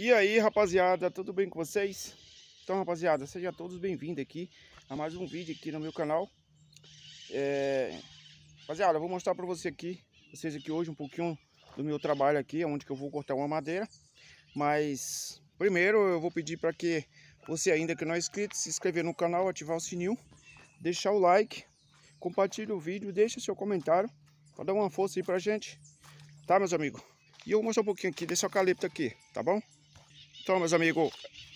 E aí, rapaziada, tudo bem com vocês? Então, rapaziada, sejam todos bem-vindos aqui a mais um vídeo aqui no meu canal. É... Rapaziada, eu vou mostrar para você aqui, vocês aqui hoje um pouquinho do meu trabalho aqui, onde que eu vou cortar uma madeira. Mas primeiro eu vou pedir para que você ainda que não é inscrito, se inscrever no canal, ativar o sininho, deixar o like, compartilhe o vídeo, deixa seu comentário para dar uma força aí a gente, tá meus amigos? E eu vou mostrar um pouquinho aqui desse eucalipto aqui, tá bom? Então, meus amigos,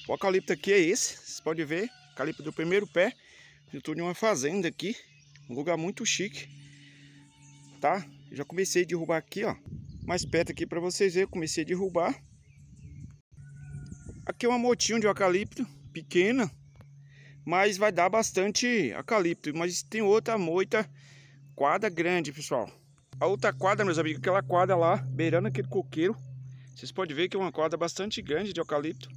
o eucalipto aqui é esse. Vocês podem ver, eucalipto do primeiro pé. Eu estou em uma fazenda aqui, um lugar muito chique, tá? Eu já comecei a derrubar aqui, ó. Mais perto aqui para vocês verem, comecei a derrubar. Aqui é uma motinha de eucalipto, pequena, mas vai dar bastante eucalipto. Mas tem outra moita, quadra grande, pessoal. A outra quadra, meus amigos, aquela quadra lá, beirando aquele coqueiro, vocês podem ver que é uma corda bastante grande de eucalipto.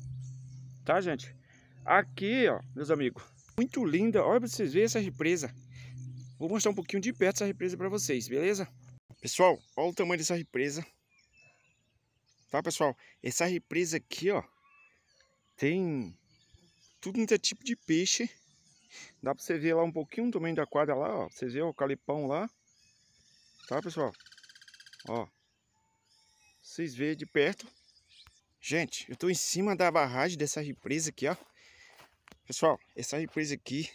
Tá, gente? Aqui, ó, meus amigos. Muito linda. Olha pra vocês verem essa represa. Vou mostrar um pouquinho de perto essa represa pra vocês, beleza? Pessoal, olha o tamanho dessa represa. Tá, pessoal? Essa represa aqui, ó. Tem tudo é tipo de peixe. Dá pra você ver lá um pouquinho o tamanho da quadra lá, ó. Você vê o calipão lá. Tá, pessoal? Ó, vocês veem de perto. Gente, eu estou em cima da barragem dessa represa aqui, ó. Pessoal, essa represa aqui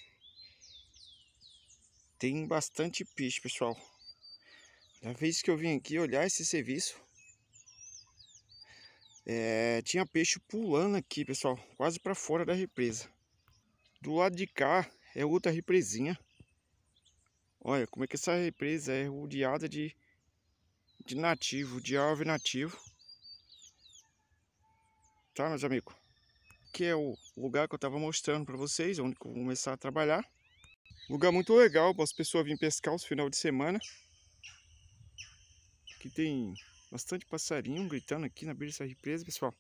tem bastante peixe, pessoal. Da vez que eu vim aqui olhar esse serviço, é, tinha peixe pulando aqui, pessoal, quase para fora da represa. Do lado de cá é outra represinha. Olha como é que essa represa é rodeada de de nativo, de árvore nativo. Tá, meus amigos? Que é o lugar que eu estava mostrando para vocês, onde eu vou começar a trabalhar. Lugar muito legal para as pessoas virem pescar os final de semana. Aqui tem bastante passarinho gritando aqui na beira dessa represa, pessoal.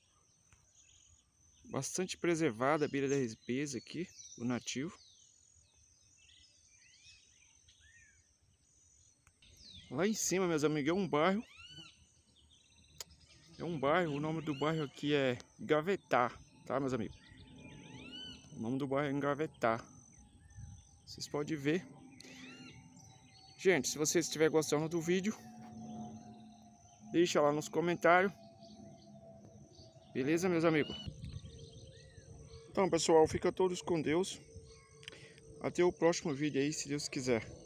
Bastante preservada a beira da represa aqui, o nativo. Lá em cima, meus amigos, é um bairro. É um bairro, o nome do bairro aqui é Gavetá, tá, meus amigos? O nome do bairro é Gavetá. Vocês podem ver. Gente, se você estiver gostando do vídeo, deixa lá nos comentários. Beleza, meus amigos? Então, pessoal, fica todos com Deus. Até o próximo vídeo aí, se Deus quiser.